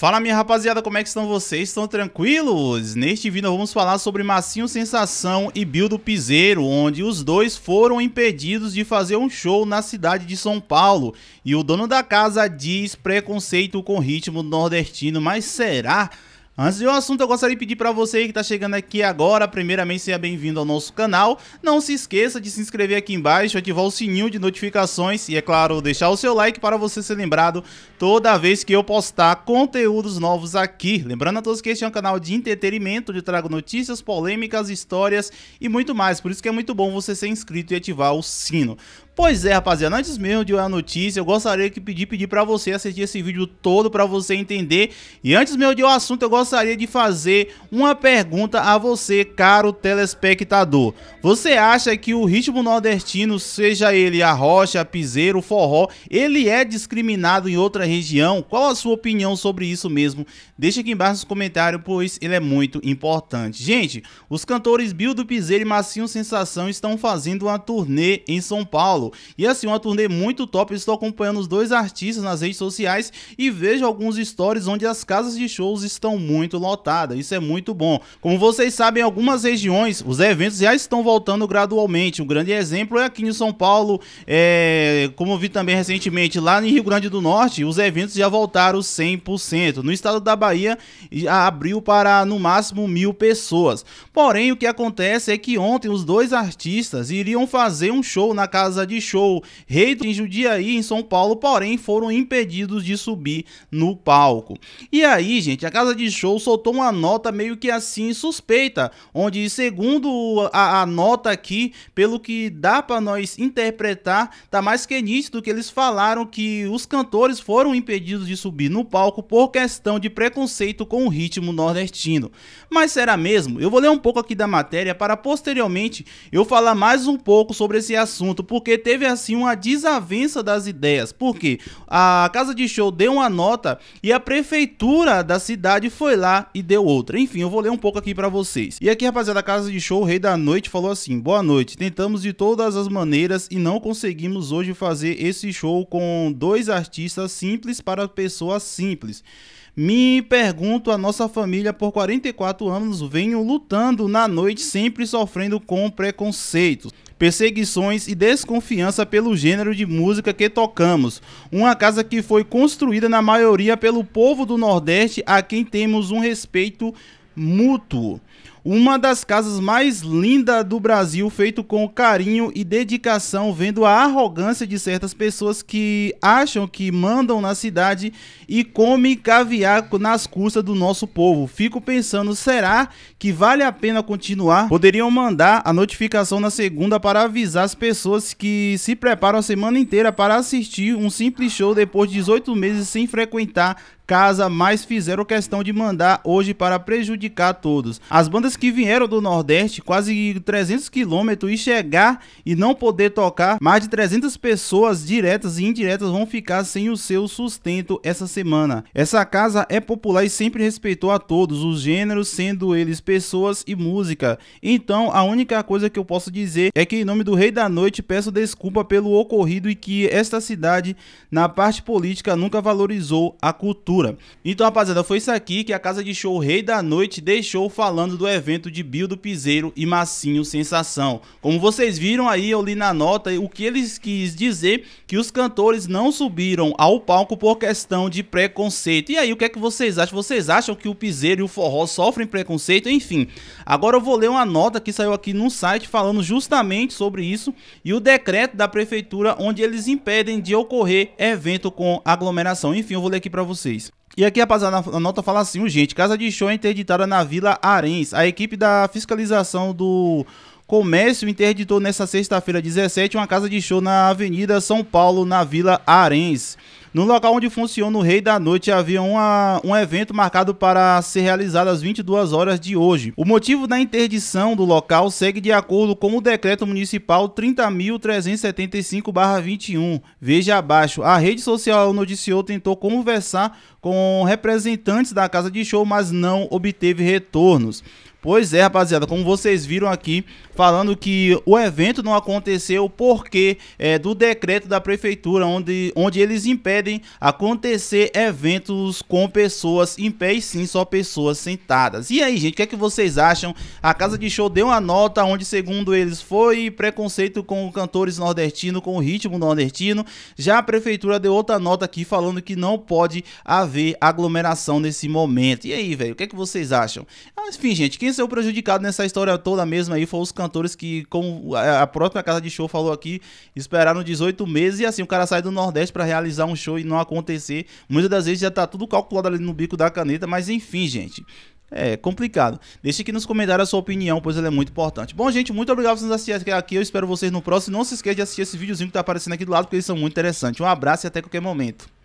Fala minha rapaziada, como é que estão vocês? Estão tranquilos? Neste vídeo vamos falar sobre Massinho Sensação e Bildo Piseiro, onde os dois foram impedidos de fazer um show na cidade de São Paulo. E o dono da casa diz preconceito com ritmo nordestino, mas será? Antes de um assunto, eu gostaria de pedir para você que está chegando aqui agora, primeiramente seja bem-vindo ao nosso canal. Não se esqueça de se inscrever aqui embaixo, ativar o sininho de notificações e, é claro, deixar o seu like para você ser lembrado toda vez que eu postar conteúdos novos aqui. Lembrando a todos que este é um canal de entretenimento, onde trago notícias, polêmicas, histórias e muito mais. Por isso que é muito bom você ser inscrito e ativar o sino. Pois é, rapaziada, antes mesmo de eu a notícia, eu gostaria de pedir, pedir para você assistir esse vídeo todo para você entender. E antes mesmo de o assunto, eu gostaria de fazer uma pergunta a você, caro telespectador. Você acha que o ritmo nordestino, seja ele a rocha, a piseiro, forró, ele é discriminado em outra região? Qual a sua opinião sobre isso mesmo? Deixa aqui embaixo nos comentários, pois ele é muito importante. Gente, os cantores Bill do Piseiro e Massinho Sensação estão fazendo uma turnê em São Paulo. E assim, uma turnê muito top. estou acompanhando os dois artistas nas redes sociais e vejo alguns stories onde as casas de shows estão muito lotadas. Isso é muito bom. Como vocês sabem, em algumas regiões os eventos já estão voltando gradualmente. Um grande exemplo é aqui em São Paulo, é... como vi também recentemente lá em Rio Grande do Norte, os eventos já voltaram 100%. No estado da Bahia, abriu para no máximo mil pessoas. Porém, o que acontece é que ontem os dois artistas iriam fazer um show na casa de show. Rei do Jundiaí em São Paulo, porém foram impedidos de subir no palco. E aí, gente, a casa de show soltou uma nota meio que assim suspeita, onde segundo a, a nota aqui, pelo que dá para nós interpretar, tá mais que nítido que eles falaram que os cantores foram impedidos de subir no palco por questão de preconceito com o ritmo nordestino. Mas será mesmo? Eu vou ler um pouco aqui da matéria para posteriormente eu falar mais um pouco sobre esse assunto, porque teve assim uma desavença das ideias, porque a casa de show deu uma nota e a prefeitura da cidade foi lá e deu outra. Enfim, eu vou ler um pouco aqui para vocês. E aqui, rapaziada, a casa de show, o Rei da Noite falou assim: "Boa noite. Tentamos de todas as maneiras e não conseguimos hoje fazer esse show com dois artistas simples para pessoas simples." Me pergunto, a nossa família por 44 anos venho lutando na noite, sempre sofrendo com preconceitos perseguições e desconfiança pelo gênero de música que tocamos. Uma casa que foi construída na maioria pelo povo do Nordeste, a quem temos um respeito mútuo. Uma das casas mais lindas do Brasil, feito com carinho e dedicação, vendo a arrogância de certas pessoas que acham que mandam na cidade e comem caviar nas custas do nosso povo. Fico pensando, será que vale a pena continuar? Poderiam mandar a notificação na segunda para avisar as pessoas que se preparam a semana inteira para assistir um simples show depois de 18 meses sem frequentar casa, mas fizeram questão de mandar hoje para prejudicar todos. As bandas bandas que vieram do Nordeste, quase 300 quilômetros, e chegar e não poder tocar, mais de 300 pessoas diretas e indiretas vão ficar sem o seu sustento essa semana. Essa casa é popular e sempre respeitou a todos os gêneros, sendo eles pessoas e música. Então, a única coisa que eu posso dizer é que, em nome do Rei da Noite, peço desculpa pelo ocorrido e que esta cidade, na parte política, nunca valorizou a cultura. Então, rapaziada, foi isso aqui que a casa de show Rei da Noite deixou falando do evento evento de Bildo Piseiro e Massinho Sensação. Como vocês viram aí, eu li na nota o que eles quis dizer que os cantores não subiram ao palco por questão de preconceito. E aí, o que é que vocês acham? Vocês acham que o Piseiro e o Forró sofrem preconceito? Enfim, agora eu vou ler uma nota que saiu aqui no site falando justamente sobre isso e o decreto da prefeitura onde eles impedem de ocorrer evento com aglomeração. Enfim, eu vou ler aqui para vocês. E aqui, rapaziada, a nota fala assim, gente, casa de show é interditada na Vila Arens. A equipe da fiscalização do Comércio interditou nesta sexta-feira 17 uma casa de show na Avenida São Paulo, na Vila Arens. No local onde funciona o Rei da Noite havia uma, um evento marcado para ser realizado às 22 horas de hoje. O motivo da interdição do local segue de acordo com o decreto municipal 30.375/21. Veja abaixo. A rede social noticiou tentou conversar com representantes da casa de show, mas não obteve retornos. Pois é, rapaziada, como vocês viram aqui, falando que o evento não aconteceu porque é, do decreto da prefeitura, onde, onde eles impedem acontecer eventos com pessoas em pé e sim só pessoas sentadas. E aí, gente, o que é que vocês acham? A Casa de Show deu uma nota onde, segundo eles, foi preconceito com cantores nordestinos, com o ritmo nordestino. Já a prefeitura deu outra nota aqui falando que não pode haver aglomeração nesse momento. E aí, velho, o que é que vocês acham? Enfim, gente, quem quem saiu prejudicado nessa história toda mesmo aí foi os cantores que, como a própria casa de show falou aqui, esperaram 18 meses e assim o cara sai do Nordeste para realizar um show e não acontecer. Muitas das vezes já tá tudo calculado ali no bico da caneta, mas enfim, gente. É complicado. Deixe aqui nos comentários a sua opinião, pois ela é muito importante. Bom, gente, muito obrigado por vocês assistirem aqui. Eu espero vocês no próximo. Não se esqueça de assistir esse videozinho que tá aparecendo aqui do lado, porque eles são muito interessantes. Um abraço e até qualquer momento.